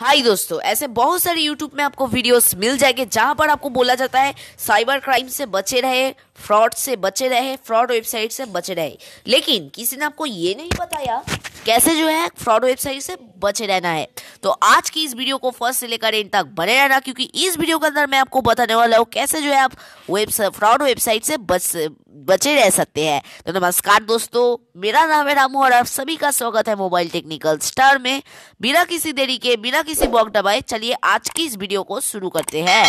हाय दोस्तों ऐसे बहुत सारे यूट्यूब में आपको वीडियोस मिल जाएंगे जहां पर आपको बोला जाता है साइबर क्राइम से बचे रहे फ्रॉड से बचे रहे फ्रॉड वेबसाइट से बचे रहे लेकिन किसी ने आपको ये नहीं बताया कैसे जो है फ्रॉड वेबसाइट से बचे रहना है तो आज की इस वीडियो को फर्स्ट से लेकर इन तक बने रहना क्योंकि इस वीडियो के अंदर मैं आपको बताने वाला हूँ कैसे जो है आप वेबसाइट फ्रॉड वेबसाइट से बच बचे रह सकते हैं तो नमस्कार दोस्तों मेरा नाम है रामू और आप सभी का स्वागत है मोबाइल टेक्निकल स्टार में बिना किसी देरी के बिना किसी बॉक दबाए चलिए आज की इस वीडियो को शुरू करते हैं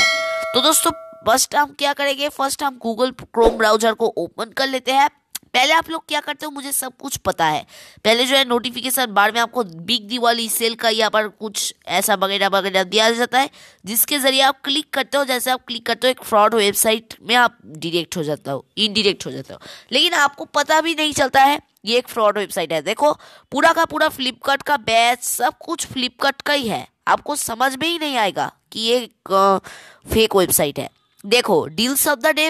तो दोस्तों फर्स्ट हम क्या करेंगे फर्स्ट हम गूगल क्रोम ब्राउजर को ओपन कर लेते हैं पहले आप लोग क्या करते हो मुझे सब कुछ पता है पहले जो है नोटिफिकेशन बार में आपको बिग दिवाली सेल का यहाँ पर कुछ ऐसा वगैरह वगैरह दिया जाता है जिसके ज़रिए आप क्लिक करते हो जैसे आप क्लिक करते हो एक फ्रॉड वेबसाइट में आप डिरेक्ट हो जाता हो इनडिरेक्ट हो जाता हो लेकिन आपको पता भी नहीं चलता है ये एक फ्रॉड वेबसाइट है देखो पूरा का पूरा फ्लिपकार्ट का बैच सब कुछ फ्लिपकार्ट का ही है आपको समझ में ही नहीं आएगा कि ये फेक वेबसाइट है देखो डील्स ऑफ द डे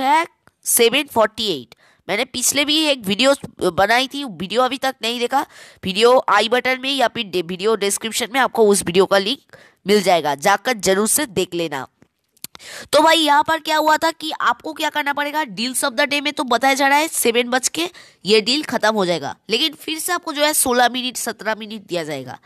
है सेवन फोर्टी एट मैंने पिछले भी एक वीडियो बनाई थी वीडियो अभी तक नहीं देखा वीडियो आई बटन में या फिर वीडियो डिस्क्रिप्शन में आपको उस वीडियो का लिंक मिल जाएगा जाकर जरूर से देख लेना तो भाई यहाँ पर क्या हुआ था कि आपको क्या करना पड़ेगा डील्स ऑफ द डे में तो बताया जा रहा है सेवन बज के ये डील खत्म हो जाएगा लेकिन फिर से आपको जो है सोलह मिनट सत्रह मिनट दिया जाएगा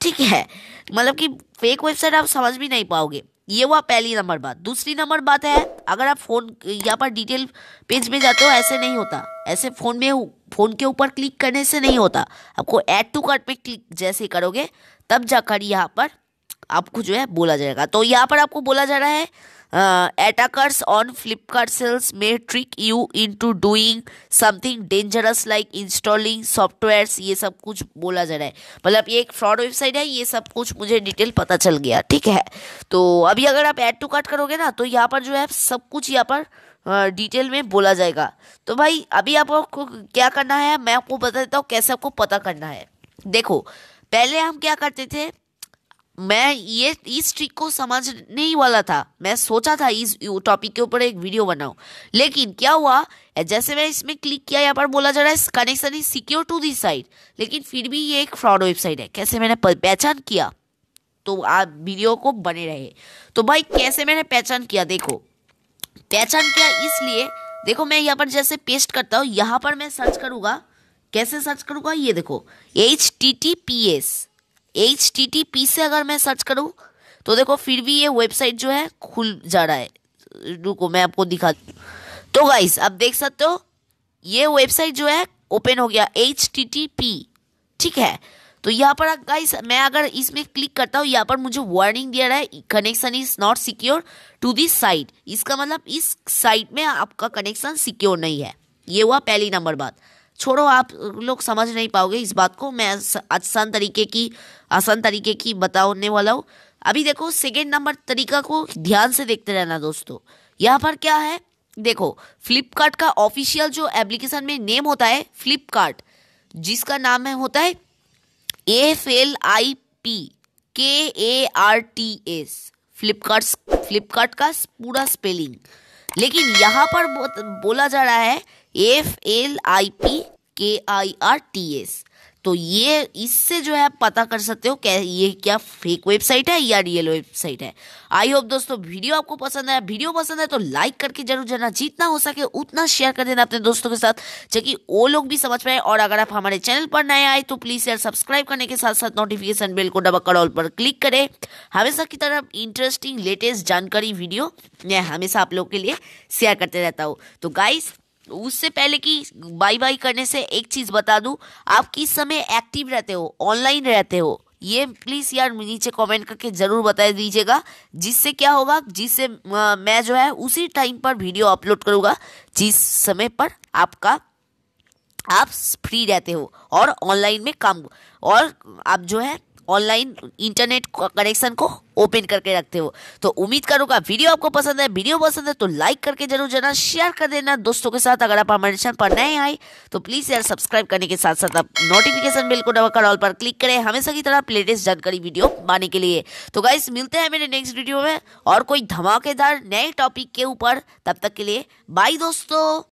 ठीक है मतलब कि फेक वेबसाइट आप समझ भी नहीं पाओगे ये हुआ पहली नंबर बात दूसरी नंबर बात है अगर आप फ़ोन यहाँ पर डिटेल पेज में जाते हो ऐसे नहीं होता ऐसे फ़ोन में फ़ोन के ऊपर क्लिक करने से नहीं होता आपको ऐड टू कार्ट पे क्लिक जैसे करोगे तब जाकर यहाँ पर आपको जो है बोला जाएगा तो यहाँ पर आपको बोला जा रहा है Uh, attackers on Flipkart sales may trick you into doing something dangerous like installing softwares ये सब कुछ बोला जा रहा है मतलब ये एक फ्रॉड वेबसाइट है ये सब कुछ मुझे डिटेल पता चल गया ठीक है तो अभी अगर आप एड टू कट करोगे ना तो यहाँ पर जो है सब कुछ यहाँ पर डिटेल uh, में बोला जाएगा तो भाई अभी आपको क्या करना है मैं आपको बता देता हूँ कैसे आपको पता करना है देखो पहले हम क्या करते थे मैं ये इस ट्रिक को समझने ही वाला था मैं सोचा था इस टॉपिक के ऊपर एक वीडियो बनाऊं लेकिन क्या हुआ जैसे मैं इसमें क्लिक किया यहाँ पर बोला जा रहा है connection is secure to this site लेकिन फिर भी ये एक फ्रॉड वेबसाइट है कैसे मैंने पहचान किया तो आप वीडियो को बने रहे तो भाई कैसे मैंने पहचान किया देखो पहचान किया इसलिए देखो मैं यहाँ पर जैसे पेस्ट करता हूँ यहाँ पर मैं सर्च करूँगा कैसे सर्च करूँगा ये देखो H T T P S H T T P से अगर मैं सर्च करूँ तो देखो फिर भी ये वेबसाइट जो है खुल जा रहा है रुको मैं आपको दिखा तो गाइस आप देख सकते हो ये वेबसाइट जो है ओपन हो गया एच टी टी पी ठीक है तो यहाँ पर गाइस मैं अगर इसमें क्लिक करता हूँ यहाँ पर मुझे वार्निंग दिया रहा है connection is not secure to this site इसका मतलब इस साइट में आपका कनेक्शन सिक्योर नहीं है ये हुआ पहली नंबर बात छोड़ो आप लोग समझ नहीं पाओगे इस बात को मैं आसान तरीके की आसान तरीके की बताने वाला हूँ अभी देखो सेकेंड नंबर तरीका को ध्यान से देखते रहना दोस्तों यहाँ पर क्या है देखो फ्लिपकार्ट का ऑफिशियल जो एप्लीकेशन में नेम होता है फ्लिपकार्ट जिसका नाम है होता है F L I P K A R T S Flipkart Flipkart का पूरा स्पेलिंग लेकिन यहाँ पर बोला जा रहा है एफ एल आई पी के आई आर टी एस तो ये इससे जो है आप पता कर सकते हो क्या ये क्या फेक वेबसाइट है या रियल वेबसाइट है आई होप दोस्तों वीडियो आपको पसंद आया वीडियो पसंद है तो लाइक करके जरूर जाना जितना हो सके उतना शेयर कर देना अपने दोस्तों के साथ ताकि वो लोग भी समझ पाए और अगर आप हमारे चैनल पर नए आए तो प्लीज़ यार सब्सक्राइब करने के साथ साथ नोटिफिकेशन बेल को डबक ऑल पर क्लिक करें हमेशा की तरफ इंटरेस्टिंग लेटेस्ट जानकारी वीडियो मैं हमेशा आप लोग के लिए शेयर करते रहता हूँ तो गाइस उससे पहले कि बाई बाई करने से एक चीज़ बता दूँ आप किस समय एक्टिव रहते हो ऑनलाइन रहते हो ये प्लीज़ यार नीचे कमेंट करके ज़रूर बता दीजिएगा जिससे क्या होगा जिससे मैं जो है उसी टाइम पर वीडियो अपलोड करूँगा जिस समय पर आपका आप फ्री रहते हो और ऑनलाइन में काम और आप जो है ऑनलाइन इंटरनेट कनेक्शन को ओपन करके रखते हो तो उम्मीद करूंगा वीडियो आपको पसंद है वीडियो पसंद है तो लाइक करके जरूर जाना शेयर कर देना दोस्तों के साथ अगर आप हमारे चैनल पर नए आए तो प्लीज़ यार सब्सक्राइब करने के साथ साथ आप नोटिफिकेशन बिल को दबाकर ऑल पर क्लिक करें हमेशा की तरह लेटेस्ट जानकारी वीडियो पाने के लिए तो गाइस मिलते हैं मेरे नेक्स्ट वीडियो में और कोई धमाकेदार नए टॉपिक के ऊपर तब तक के लिए बाय दोस्तों